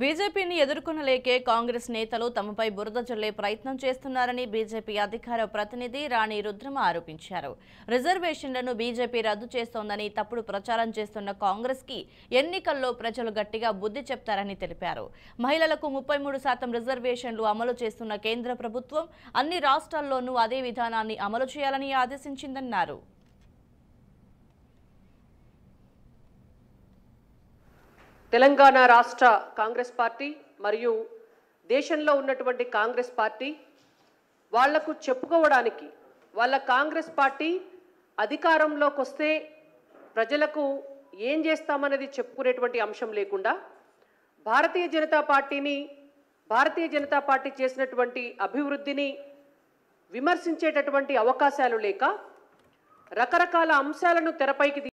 బీజేపీని ఎదుర్కొనలేకే కాంగ్రెస్ నేతలు తమపై బురద చల్లే ప్రయత్నం చేస్తున్నారని బీజేపీ అధికార ప్రతినిధి రాణి రుద్రమ ఆరోపించారు రిజర్వేషన్లను బీజేపీ రద్దు చేస్తోందని తప్పుడు ప్రచారం చేస్తున్న కాంగ్రెస్ కి ఎన్నికల్లో ప్రజలు గట్టిగా బుద్ధి చెప్తారని తెలిపారు మహిళలకు ముప్పై మూడు శాతం రిజర్వేషన్లు అమలు చేస్తున్న కేంద్ర ప్రభుత్వం అన్ని రాష్ట్రాల్లోనూ అదే విధానాన్ని అమలు చేయాలని ఆదేశించిందన్నారు తెలంగాణ రాష్ట్ర కాంగ్రెస్ పార్టీ మరియు దేశంలో ఉన్నటువంటి కాంగ్రెస్ పార్టీ వాళ్లకు చెప్పుకోవడానికి వాళ్ళ కాంగ్రెస్ పార్టీ అధికారంలోకి వస్తే ప్రజలకు ఏం చేస్తామనేది చెప్పుకునేటువంటి అంశం లేకుండా భారతీయ జనతా పార్టీని భారతీయ జనతా పార్టీ చేసినటువంటి అభివృద్ధిని విమర్శించేటటువంటి అవకాశాలు లేక రకరకాల అంశాలను తెరపైకి